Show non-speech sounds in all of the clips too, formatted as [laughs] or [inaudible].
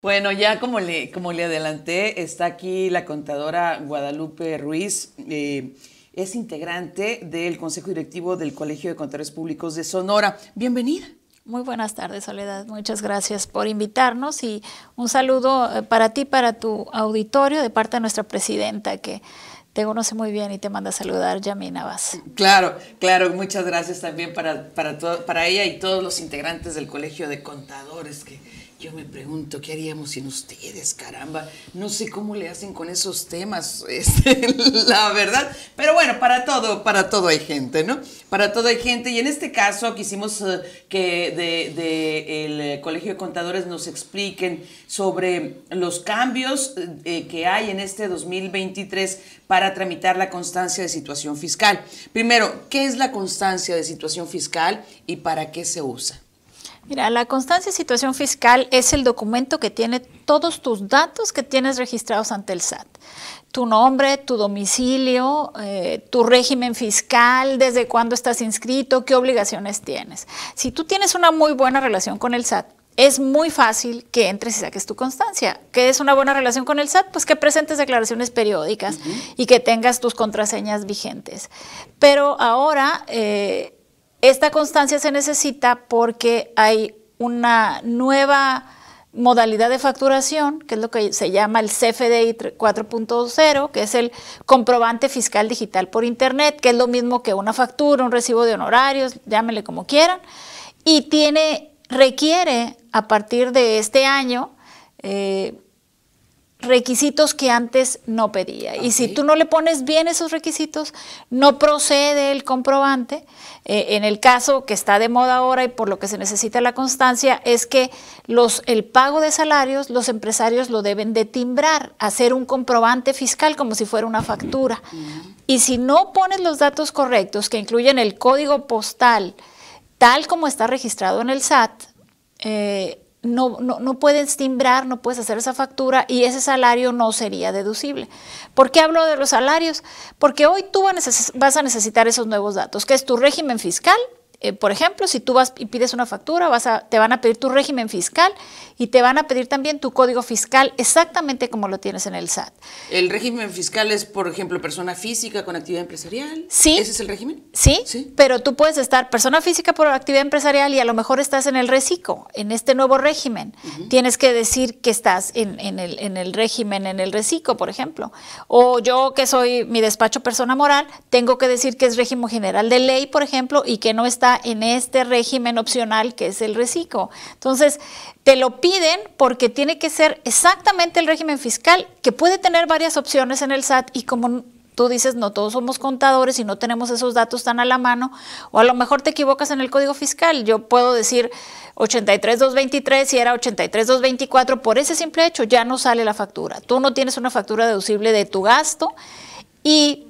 Bueno, ya como le, como le adelanté, está aquí la contadora Guadalupe Ruiz. Eh, es integrante del Consejo Directivo del Colegio de Contadores Públicos de Sonora. Bienvenida. Muy buenas tardes, Soledad. Muchas gracias por invitarnos y un saludo eh, para ti, para tu auditorio, de parte de nuestra presidenta que te conoce muy bien y te manda a saludar, Yamina Navas. Claro, claro, muchas gracias también para, para ella y todos los integrantes del Colegio de Contadores que, yo me pregunto, ¿qué haríamos sin ustedes, caramba? No sé cómo le hacen con esos temas, [laughs] este, la verdad. Pero bueno, para todo, para todo hay gente, ¿no? Para todo hay gente. Y en este caso quisimos eh, que del Colegio de Contadores nos expliquen sobre los cambios eh, que hay en este 2023 para tramitar la constancia de situación fiscal. Primero, ¿qué es la constancia de situación fiscal y para qué se usa? Mira, la constancia de situación fiscal es el documento que tiene todos tus datos que tienes registrados ante el SAT. Tu nombre, tu domicilio, eh, tu régimen fiscal, desde cuándo estás inscrito, qué obligaciones tienes. Si tú tienes una muy buena relación con el SAT, es muy fácil que entres y saques tu constancia. ¿Qué es una buena relación con el SAT? Pues que presentes declaraciones periódicas y que tengas tus contraseñas vigentes. Pero ahora... Eh, esta constancia se necesita porque hay una nueva modalidad de facturación, que es lo que se llama el CFDI 4.0, que es el comprobante fiscal digital por Internet, que es lo mismo que una factura, un recibo de honorarios, llámenle como quieran, y tiene, requiere a partir de este año eh, requisitos que antes no pedía. Y si tú no le pones bien esos requisitos, no procede el comprobante. Eh, en el caso que está de moda ahora y por lo que se necesita la constancia, es que los, el pago de salarios, los empresarios lo deben de timbrar, hacer un comprobante fiscal como si fuera una factura. Y si no pones los datos correctos, que incluyen el código postal, tal como está registrado en el SAT, eh, no, puedes timbrar, no puedes hacer esa factura y ese salario no sería deducible. ¿Por qué hablo de los salarios? Porque hoy tú vas a necesitar esos nuevos datos, que es tu régimen fiscal eh, por ejemplo, si tú vas y pides una factura, vas a, te van a pedir tu régimen fiscal y te van a pedir también tu código fiscal exactamente como lo tienes en el SAT. ¿El régimen fiscal es, por ejemplo, persona física con actividad empresarial? Sí. ¿Ese es el régimen? Sí, sí. pero tú puedes estar persona física por actividad empresarial y a lo mejor estás en el reciclo, en este nuevo régimen. Tienes que decir que estás en, el, régimen, en el reciclo, por ejemplo. O yo que soy mi despacho persona moral, tengo que decir que es régimen general de ley, por ejemplo, y que no está en este régimen opcional que es el reciclo. Entonces, te lo piden porque tiene que ser exactamente el régimen fiscal que puede tener varias opciones en el SAT y como tú dices, no todos somos contadores y no tenemos esos datos tan a la mano, o a lo mejor te equivocas en el código fiscal. Yo puedo decir 83223 y era 83224, por ese simple hecho ya no sale la factura. Tú no tienes una factura deducible de tu gasto y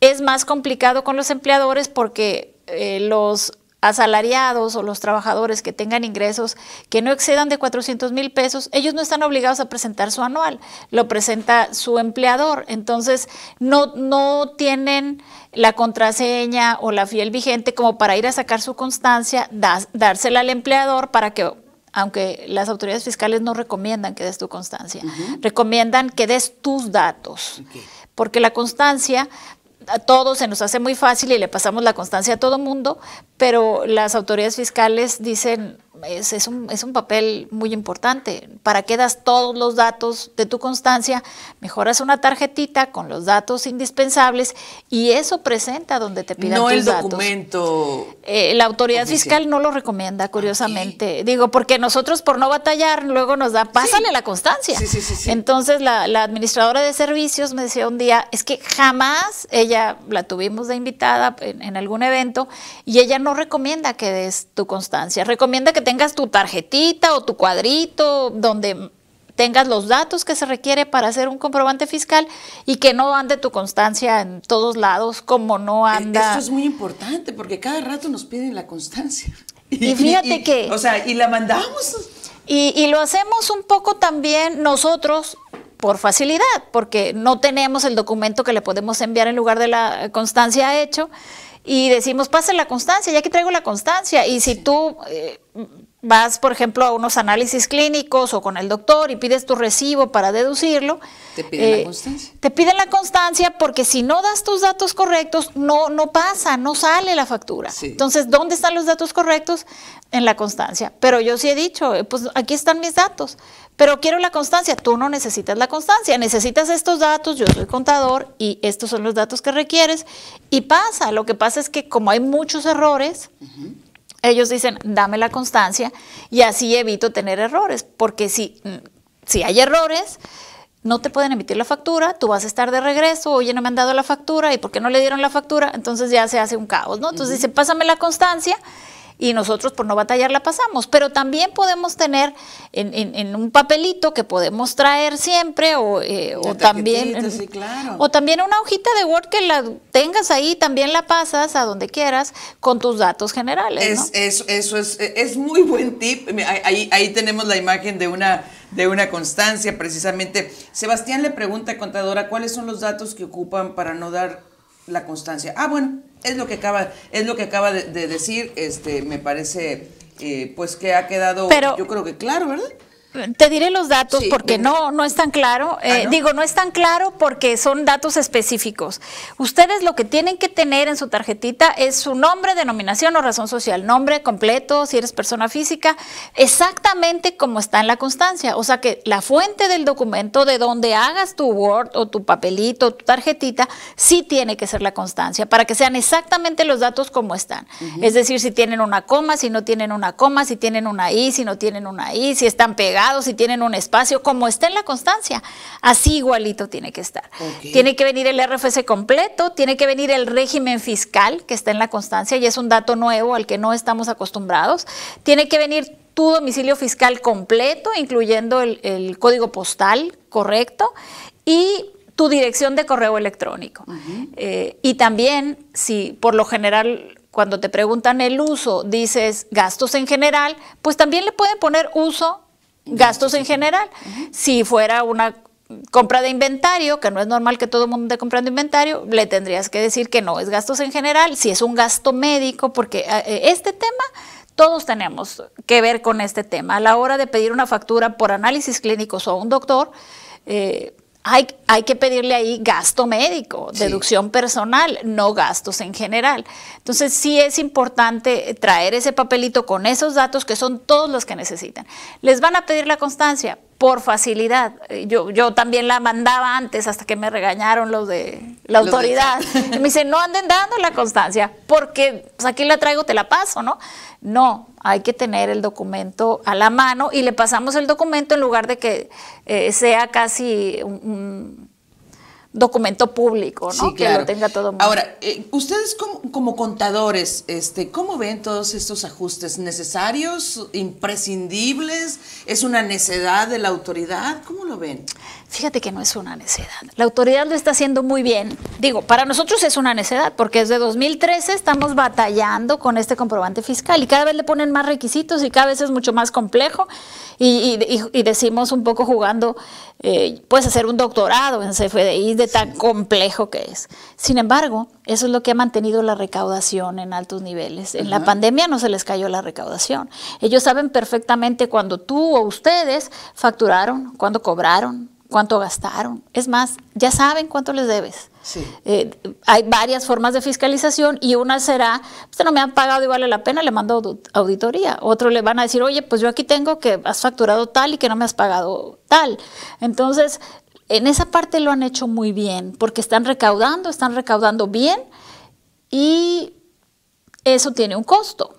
es más complicado con los empleadores porque eh, los asalariados o los trabajadores que tengan ingresos que no excedan de 400 mil pesos, ellos no están obligados a presentar su anual, lo presenta su empleador. Entonces, no, no tienen la contraseña o la fiel vigente como para ir a sacar su constancia, dársela al empleador para que aunque las autoridades fiscales no recomiendan que des tu constancia, recomiendan que des tus datos, porque la constancia a todos se nos hace muy fácil y le pasamos la constancia a todo mundo, pero las autoridades fiscales dicen es, un, es, un, papel muy importante. ¿Para que das todos los datos de tu constancia? Mejoras una tarjetita con los datos indispensables y eso presenta donde te pidan no No el documento. Eh, la autoridad fiscal no lo recomienda, curiosamente. Digo, porque nosotros por no batallar luego nos da, pásale la constancia. Sí, sí, Entonces la, administradora de servicios me decía un día, es que jamás ella la tuvimos de invitada en, en algún evento y ella no recomienda que des tu constancia, recomienda que tengas tu tarjetita o tu cuadrito donde tengas los datos que se requiere para hacer un comprobante fiscal y que no ande tu constancia en todos lados como no eh, anda. Esto es muy importante porque cada rato nos piden la constancia. [laughs] Y fíjate que... O sea, y la mandamos. Y, y lo hacemos un poco también nosotros por facilidad, porque no tenemos el documento que le podemos enviar en lugar de la constancia hecho y decimos, pase la constancia, ya que traigo la constancia. Y si tú eh, vas, por ejemplo, a unos análisis clínicos o con el doctor y pides tu recibo para deducirlo. Te piden la eh, constancia. Te piden la constancia porque si no das tus datos correctos, no, no pasa, no sale la factura. Entonces, ¿dónde están los datos correctos? En la constancia. Pero yo sí he dicho, eh, pues aquí están mis datos, pero quiero la constancia. Tú no necesitas la constancia, necesitas estos datos, yo soy contador y estos son los datos que requieres y pasa. Lo que pasa es que como hay muchos errores, ellos dicen, dame la constancia y así evito tener errores, porque si, mm, si hay errores, no te pueden emitir la factura, tú vas a estar de regreso, oye, no me han dado la factura, ¿y por qué no le dieron la factura? Entonces ya se hace un caos, ¿no? Entonces dice, dicen, pásame la constancia y nosotros por no batallar la pasamos. Pero también podemos tener en, un papelito que podemos traer siempre o, eh, o también o también una hojita de Word que la tengas ahí, también la pasas a donde quieras con tus datos generales. eso es, muy buen tip. Ahí, ahí tenemos la imagen de una de una constancia precisamente. Sebastián le pregunta a contadora cuáles son los datos que ocupan para no dar la constancia. Ah, bueno, es lo que acaba, es lo que acaba de, decir, este, me parece, eh, pues que ha quedado, yo creo que claro, ¿verdad? Te diré los datos porque no, no es tan claro. Ah, eh, digo, no es tan claro porque son datos específicos. Ustedes lo que tienen que tener en su tarjetita es su nombre, denominación o razón social. Nombre completo, si eres persona física, exactamente como está en la constancia. O sea que la fuente del documento de donde hagas tu Word o tu papelito o tu tarjetita, sí tiene que ser la constancia para que sean exactamente los datos como están. Es decir, si tienen una coma, si no tienen una coma, si tienen una I, si no tienen una I, si están pegados si tienen un espacio, como está en la constancia, así igualito tiene que estar. Tiene que venir el RFC completo, tiene que venir el régimen fiscal que está en la constancia y es un dato nuevo al que no estamos acostumbrados. Tiene que venir tu domicilio fiscal completo, incluyendo el, código postal correcto y tu dirección de correo electrónico. Eh, y también, si por lo general cuando te preguntan el uso dices gastos en general, pues también le pueden poner uso gastos en general. Si fuera una compra de inventario, que no es normal que todo el mundo esté comprando inventario, le tendrías que decir que no es gastos en general, si es un gasto médico, porque eh, eh, este tema todos tenemos que ver con este tema. A la hora de pedir una factura por análisis clínicos o un doctor, eh, hay, que pedirle ahí gasto médico, deducción personal, no gastos en general. Entonces sí es importante traer ese papelito con esos datos que son todos los que necesitan. Les van a pedir la constancia, por facilidad. Eh, yo, yo también la mandaba antes hasta que me regañaron los de la autoridad. [laughs] me dicen, no anden dando la constancia, porque pues, aquí la traigo, te la paso, ¿no? No, hay que tener el documento a la mano y le pasamos el documento en lugar de que eh, sea casi un documento público, ¿no? Que lo tenga todo mundo. Ahora, eh, ustedes como, contadores, este, ¿cómo ven todos estos ajustes necesarios, imprescindibles? ¿Es una necedad de la autoridad? ¿Cómo lo ven? Fíjate que no es una necedad. La autoridad lo está haciendo muy bien. Digo, para nosotros es una necedad, porque desde 2013 estamos batallando con este comprobante fiscal y cada vez le ponen más requisitos y cada vez es mucho más complejo y, decimos un poco jugando, eh, puedes hacer un doctorado en CFDI de tan complejo que es. Sin embargo, eso es lo que ha mantenido la recaudación en altos niveles. En la pandemia no se les cayó la recaudación. Ellos saben perfectamente cuando tú o ustedes facturaron, cuando cobraron cuánto gastaron. Es más, ya saben cuánto les debes. Sí. Eh, hay varias formas de fiscalización y una será, usted pues, no me han pagado y vale la pena, le mando auditoría. Otro le van a decir, oye, pues yo aquí tengo que has facturado tal y que no me has pagado tal. Entonces, en esa parte lo han hecho muy bien, porque están recaudando, están recaudando bien y eso tiene un costo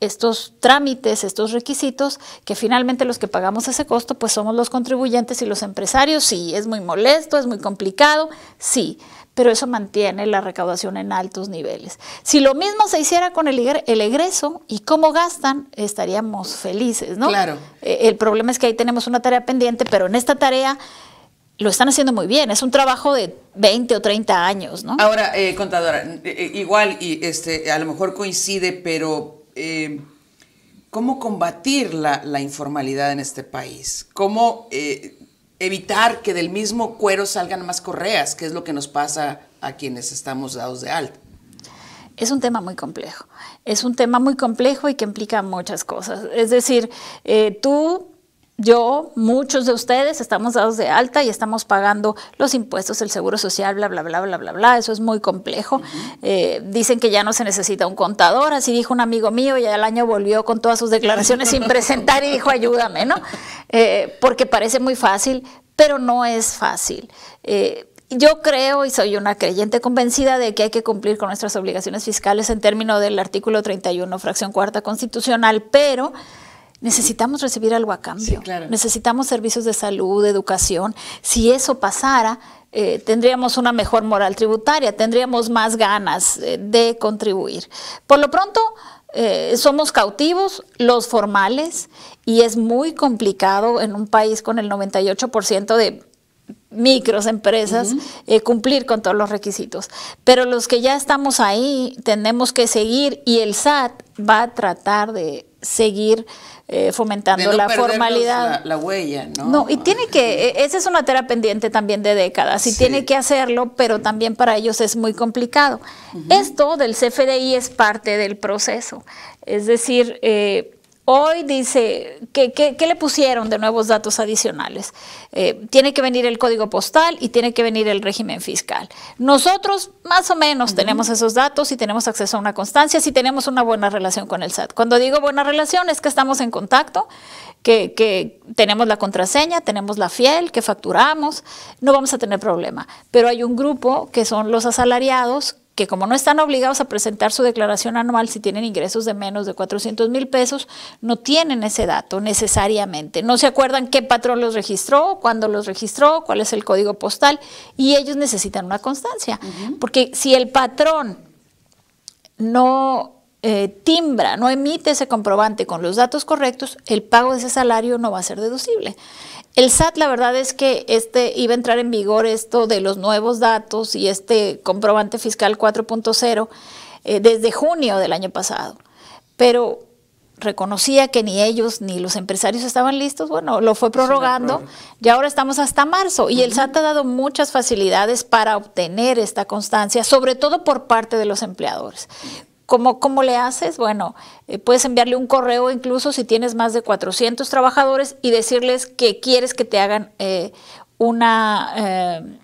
estos trámites, estos requisitos, que finalmente los que pagamos ese costo, pues somos los contribuyentes y los empresarios. Sí, es muy molesto, es muy complicado, sí, pero eso mantiene la recaudación en altos niveles. Si lo mismo se hiciera con el, egreso y cómo gastan, estaríamos felices, ¿no? Claro. Eh, el problema es que ahí tenemos una tarea pendiente, pero en esta tarea lo están haciendo muy bien. Es un trabajo de 20 o 30 años, ¿no? Ahora, eh, contadora, eh, eh, igual, y este, a lo mejor coincide, pero eh, cómo combatir la, informalidad en este país, cómo eh, evitar que del mismo cuero salgan más correas, ¿Qué es lo que nos pasa a quienes estamos dados de alta. Es un tema muy complejo, es un tema muy complejo y que implica muchas cosas. Es decir, eh, tú yo, muchos de ustedes estamos dados de alta y estamos pagando los impuestos, el seguro social, bla, bla, bla, bla, bla, bla. Eso es muy complejo. Eh, dicen que ya no se necesita un contador, así dijo un amigo mío y al año volvió con todas sus declaraciones sin presentar y dijo, ayúdame, ¿no? Eh, porque parece muy fácil, pero no es fácil. Eh, yo creo y soy una creyente convencida de que hay que cumplir con nuestras obligaciones fiscales en términos del artículo 31, fracción cuarta constitucional, pero necesitamos recibir algo a cambio. Necesitamos servicios de salud, educación. Si eso pasara, eh, tendríamos una mejor moral tributaria, tendríamos más ganas eh, de contribuir. Por lo pronto, eh, somos cautivos los formales y es muy complicado en un país con el 98% de microempresas cumplir con todos los requisitos. Pero los que ya estamos ahí tenemos que seguir y el SAT va a tratar de seguir eh, fomentando la formalidad. La, huella, ¿no? No, y tiene que, eh, esa es una tarea pendiente también de décadas, y tiene que hacerlo, pero también para ellos es muy complicado. Esto del CFDI es parte del proceso, es decir, eh, Hoy dice, ¿qué, le pusieron de nuevos datos adicionales? Eh, tiene que venir el código postal y tiene que venir el régimen fiscal. Nosotros más o menos tenemos esos datos y tenemos acceso a una constancia si tenemos una buena relación con el SAT. Cuando digo buena relación es que estamos en contacto, que, que tenemos la contraseña, tenemos la fiel, que facturamos, no vamos a tener problema. Pero hay un grupo que son los asalariados que como no están obligados a presentar su declaración anual si tienen ingresos de menos de 400 mil pesos, no tienen ese dato necesariamente. No se acuerdan qué patrón los registró, cuándo los registró, cuál es el código postal y ellos necesitan una constancia. Porque si el patrón no eh, timbra, no emite ese comprobante con los datos correctos, el pago de ese salario no va a ser deducible. El SAT, la verdad es que este iba a entrar en vigor esto de los nuevos datos y este comprobante fiscal 4.0 eh, desde junio del año pasado. Pero reconocía que ni ellos ni los empresarios estaban listos, bueno, lo fue prorrogando y ahora estamos hasta marzo. Y el SAT ha dado muchas facilidades para obtener esta constancia, sobre todo por parte de los empleadores. ¿Cómo, le haces? Bueno, eh, puedes enviarle un correo incluso si tienes más de 400 trabajadores y decirles que quieres que te hagan eh, una... Eh,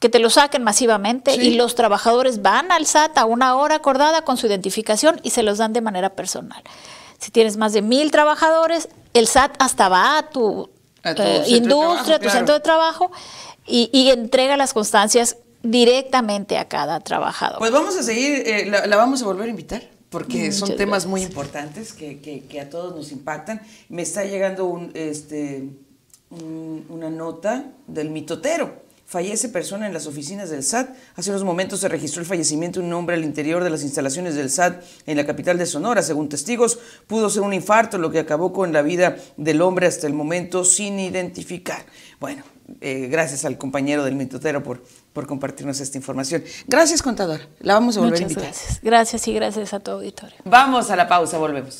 que te lo saquen masivamente y los trabajadores van al SAT a una hora acordada con su identificación y se los dan de manera personal. Si tienes más de mil trabajadores, el SAT hasta va a tu, industria, a tu centro de trabajo y, y entrega las constancias directamente a cada trabajador. Pues vamos a seguir, eh, la, vamos a volver a invitar, porque mm, son temas muy importantes que, que, a todos nos impactan. Me está llegando un, este, una nota del mitotero. Fallece persona en las oficinas del SAT. Hace unos momentos se registró el fallecimiento de un hombre al interior de las instalaciones del SAT en la capital de Sonora. Según testigos, pudo ser un infarto, lo que acabó con la vida del hombre hasta el momento sin identificar. Bueno, eh, gracias al compañero del Mitotero por, por compartirnos esta información. Gracias, contadora. La vamos a volver a invitar. Gracias. gracias y gracias a tu auditorio. Vamos a la pausa, volvemos.